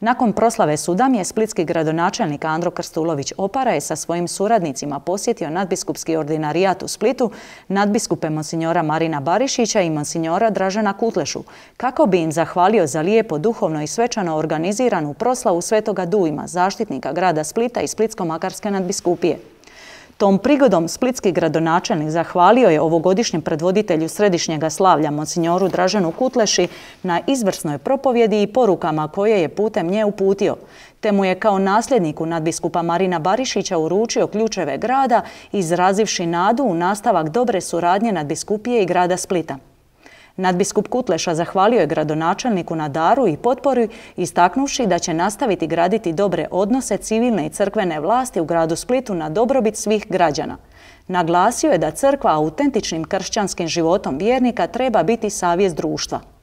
Nakon proslave sudam je splitski gradonačelnik Andro Krstulović Opara je sa svojim suradnicima posjetio nadbiskupski ordinarijat u Splitu, nadbiskupe monsignora Marina Barišića i monsignora Dražena Kutlešu, kako bi im zahvalio za lijepo, duhovno i svečano organiziranu proslavu Svetoga Dujma, zaštitnika grada Splita i Splitsko-Makarske nadbiskupije. Tom prigodom splitski gradonačelnik zahvalio je ovogodišnjem predvoditelju središnjega slavlja Monsignoru Draženu Kutleši na izvrsnoj propovjedi i porukama koje je putem nje uputio, te mu je kao nasljedniku nadbiskupa Marina Barišića uručio ključeve grada izrazivši nadu u nastavak dobre suradnje nadbiskupije i grada Splita. Nadbiskup Kutleša zahvalio je gradonačelniku na daru i potporu istaknuši da će nastaviti graditi dobre odnose civilne i crkvene vlasti u gradu Splitu na dobrobit svih građana. Naglasio je da crkva autentičnim kršćanskim životom vjernika treba biti savjest društva.